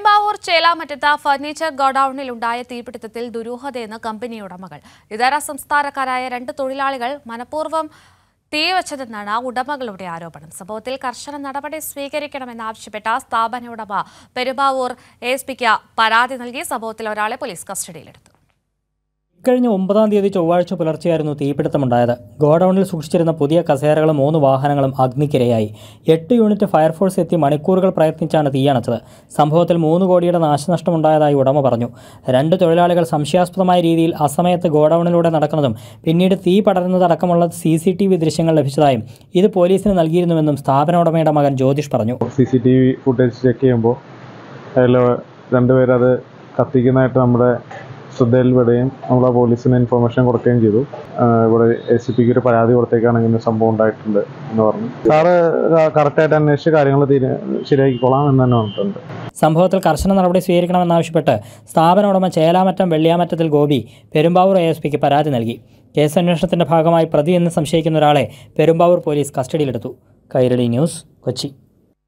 Perumbavoor ചേലാമറ്റത്ത് furniture ഗോഡൌണിൽ ഉണ്ടായ തീപിടുത്തത്തിൽ ദുരൂഹതയെന്ന് company ഉടമകൾ ഇതര സംസ്ഥാനക്കാരായ രണ്ട് തൊഴിലാളികൾ മനഃപൂർവ്വം തീവച്ചതെന്നാണ് ഉടമകളുടെ ആരോപണം സംഭവത്തിൽ കർശന നടപടി സ്വീകരിക്കണമെന്നാവശ്യപ്പെട്ട സ്ഥാപന ഉടമ പെരുമ്പാവൂർ എസ് പിക്ക് പരാതി നൽകി സംഭവത്തിൽ ഒരാളെ പോലീസ് കസ്റ്റഡിയിലെടുത്തു ഇക്കഴിഞ്ഞ ഒമ്പതാം തീയതി ചൊവ്വാഴ്ച പുലർച്ചെയായിരുന്നു തീപിടുത്തമുണ്ടായത് ഗോഡൌണിൽ സൂക്ഷിച്ചിരുന്ന പുതിയ കസേരകളും മൂന്ന് വാഹനങ്ങളും അഗ്നിക്കിരയായി എട്ട് യൂണിറ്റ് ഫയർഫോഴ്സ് എത്തി മണിക്കൂറുകൾ പ്രയത്നിച്ചാണ് തീയണച്ചത് സംഭവത്തിൽ മൂന്ന് കോടിയുടെ നാശനഷ്ടമുണ്ടായതായി ഉടമ പറഞ്ഞു രണ്ട് തൊഴിലാളികൾ സംശയാസ്പദമായ രീതിയിൽ അസമയത്ത് ഗോഡൌണിലൂടെ നടക്കുന്നതും പിന്നീട് തീ പടരുന്നതടക്കമുള്ള സി സി ടി വി ദൃശ്യങ്ങൾ ലഭിച്ചതായും ഇത് പോലീസിന് നൽകിയിരുന്നുവെന്നും സ്ഥാപന ഉടമയുടെ മകൻ ജ്യോതിഷ് പറഞ്ഞു C C T V footage check ചെയ്യുമ്പോൾ അതിൽ രണ്ടുപേരത് കത്തിക്കുന്നതായിട്ട് നമ്മുടെ ശ്രദ്ധയിൽ വിടുകയും നമ്മൾ ആ പോലീസിന് ഇൻഫർമേഷൻ കൊടുക്കുകയും ചെയ്തു ഇവിടെ എ സി പിക്ക് ഒരു പരാതി കൊടുത്തേക്കാണ് ഇങ്ങനെ സംഭവം ഉണ്ടായിട്ടുണ്ട് എന്ന് പറഞ്ഞു സാറ് കറക്റ്റായിട്ട് അന്വേഷിച്ച് കാര്യങ്ങൾ ശരിയാക്കിക്കൊള്ളാം എന്ന് തന്നെ പറഞ്ഞിട്ടുണ്ട് സംഭവത്തിൽ കർശന നടപടി സ്വീകരിക്കണമെന്നാവശ്യപ്പെട്ട് സ്ഥാപന ഉടമ ചേലാമറ്റം വെള്ളിയാമറ്റത്തിൽ ഗോപി പെരുമ്പാവൂർ എ എസ് പിക്ക് പരാതി നൽകി കേസന്വേഷണത്തിന്റെ ഭാഗമായി പ്രതി എന്ന് സംശയിക്കുന്ന ഒരാളെ പെരുമ്പാവൂർ പോലീസ് കസ്റ്റഡിയിലെടുത്തു കൈരളി ന്യൂസ് കൊച്ചി